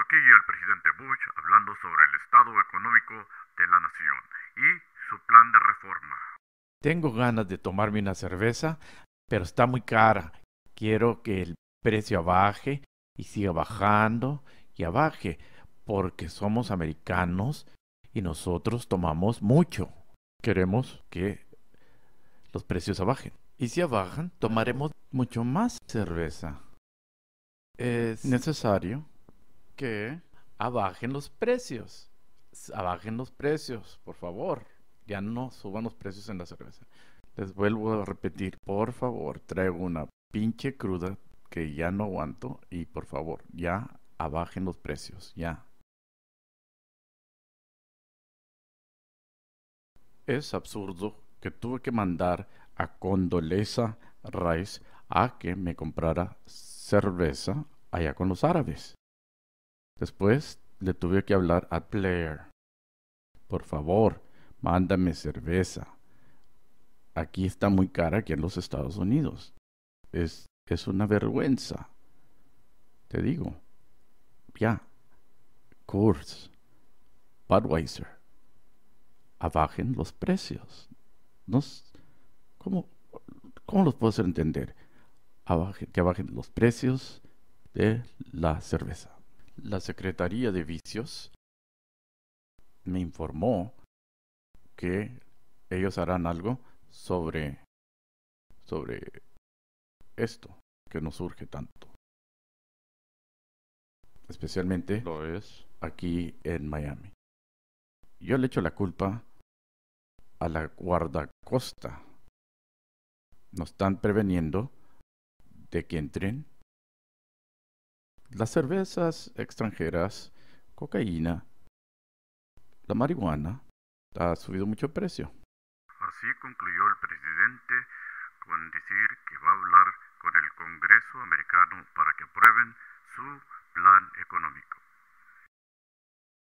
aquí al presidente Bush hablando sobre el estado económico de la nación y su plan de reforma. Tengo ganas de tomarme una cerveza, pero está muy cara. Quiero que el precio baje y siga bajando y abaje, porque somos americanos y nosotros tomamos mucho. Queremos que los precios abajen. Y si abajan, tomaremos mucho más cerveza. Es necesario que abajen los precios. Abajen los precios, por favor. Ya no suban los precios en la cerveza. Les vuelvo a repetir, por favor, traigo una pinche cruda que ya no aguanto y por favor, ya abajen los precios, ya. Es absurdo que tuve que mandar a Condoleza Rice a que me comprara cerveza allá con los árabes. Después le tuve que hablar a Blair. Por favor, mándame cerveza. Aquí está muy cara aquí en los Estados Unidos. Es, una vergüenza. Te digo. Ya. Kurz, Budweiser. Abajen los precios. ¿cómo, los puedo hacer entender? que abajen los precios de la cerveza. La Secretaría de Vicios me informó que ellos harán algo sobre sobre esto que nos surge tanto. Especialmente lo es aquí en Miami. Yo le echo la culpa a la guardacosta. Nos están preveniendo de que entren las cervezas extranjeras, cocaína, la marihuana, ha subido mucho el precio. Así concluyó el presidente con decir que va a hablar con el Congreso americano para que aprueben su plan económico.